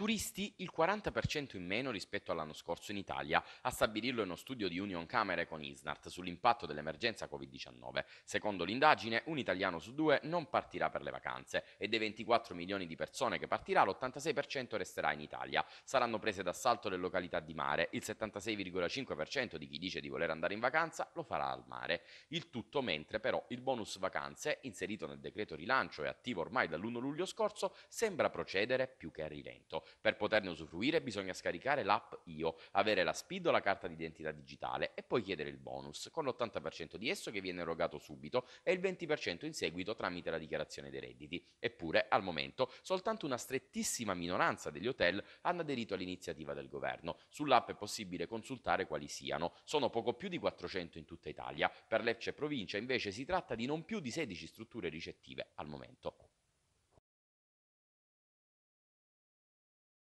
Turisti il 40% in meno rispetto all'anno scorso in Italia, a stabilirlo in uno studio di Union Camere con Isnart sull'impatto dell'emergenza Covid-19. Secondo l'indagine, un italiano su due non partirà per le vacanze e dei 24 milioni di persone che partirà, l'86% resterà in Italia. Saranno prese d'assalto le località di mare, il 76,5% di chi dice di voler andare in vacanza lo farà al mare. Il tutto mentre però il bonus vacanze, inserito nel decreto rilancio e attivo ormai dall'1 luglio scorso, sembra procedere più che a rilento. Per poterne usufruire bisogna scaricare l'app IO, avere la SPID o la carta d'identità digitale e poi chiedere il bonus, con l'80% di esso che viene erogato subito e il 20% in seguito tramite la dichiarazione dei redditi. Eppure, al momento, soltanto una strettissima minoranza degli hotel hanno aderito all'iniziativa del governo. Sull'app è possibile consultare quali siano. Sono poco più di 400 in tutta Italia. Per Lecce provincia invece si tratta di non più di 16 strutture ricettive al momento.